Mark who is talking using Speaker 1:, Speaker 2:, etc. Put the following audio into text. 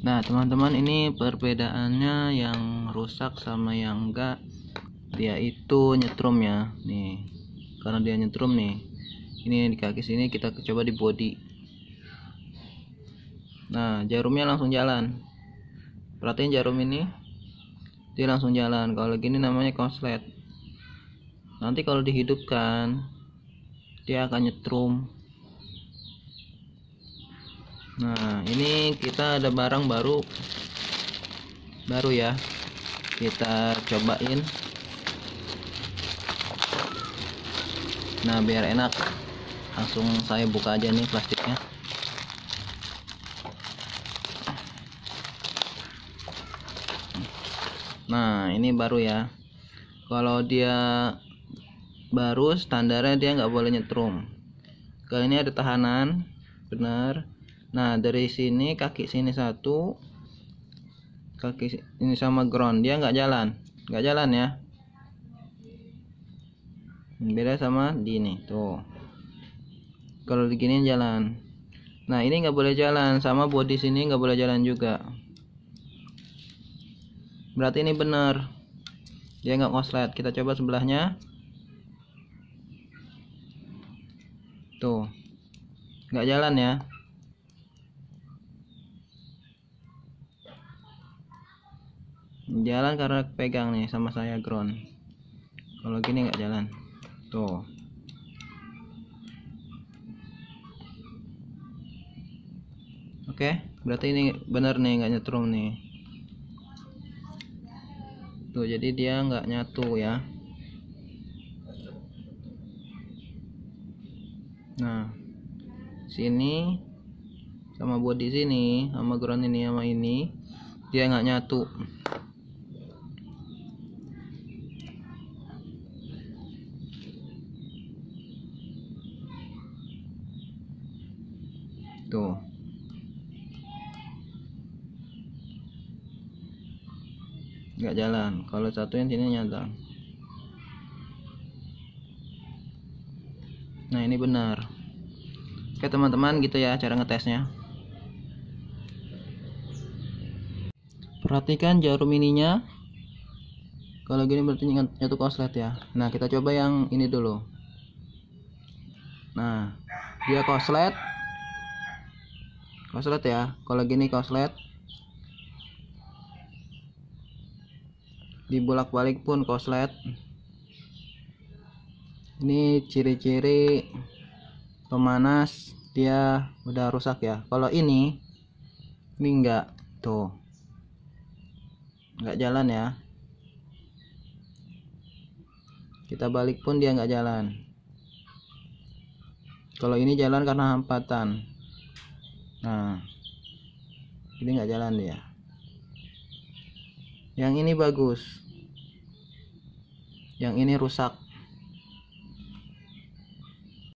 Speaker 1: Nah, teman-teman, ini perbedaannya yang rusak sama yang enggak dia itu nyetrum ya. Nih. Karena dia nyetrum nih. Ini di kaki sini kita coba di body. Nah, jarumnya langsung jalan. Perhatiin jarum ini. Dia langsung jalan. Kalau gini namanya konslet. Nanti kalau dihidupkan dia akan nyetrum nah ini kita ada barang baru baru ya kita cobain nah biar enak langsung saya buka aja nih plastiknya nah ini baru ya kalau dia baru standarnya dia nggak boleh nyetrum kalau ini ada tahanan benar nah dari sini kaki sini satu kaki ini sama ground dia nggak jalan nggak jalan ya beda sama di ini tuh kalau begini jalan nah ini nggak boleh jalan sama body sini nggak boleh jalan juga berarti ini benar dia nggak koslet kita coba sebelahnya tuh nggak jalan ya jalan karena pegang nih sama saya ground kalau gini nggak jalan tuh oke berarti ini bener nih nggak nyetrum nih tuh jadi dia nggak nyatu ya nah sini sama buat di sini sama ground ini sama ini dia nggak nyatu tuh gitu. nggak jalan kalau satu yang sini nyata nah ini benar oke teman-teman gitu ya cara ngetesnya perhatikan jarum ininya kalau gini berarti nyatu koslet ya nah kita coba yang ini dulu nah dia koslet koslet ya. Kalau gini koslet dibulak-balik pun koslet Ini ciri-ciri pemanas dia udah rusak ya. Kalau ini ini enggak tuh. Enggak jalan ya. Kita balik pun dia enggak jalan. Kalau ini jalan karena hambatan nah ini nggak jalan ya yang ini bagus yang ini rusak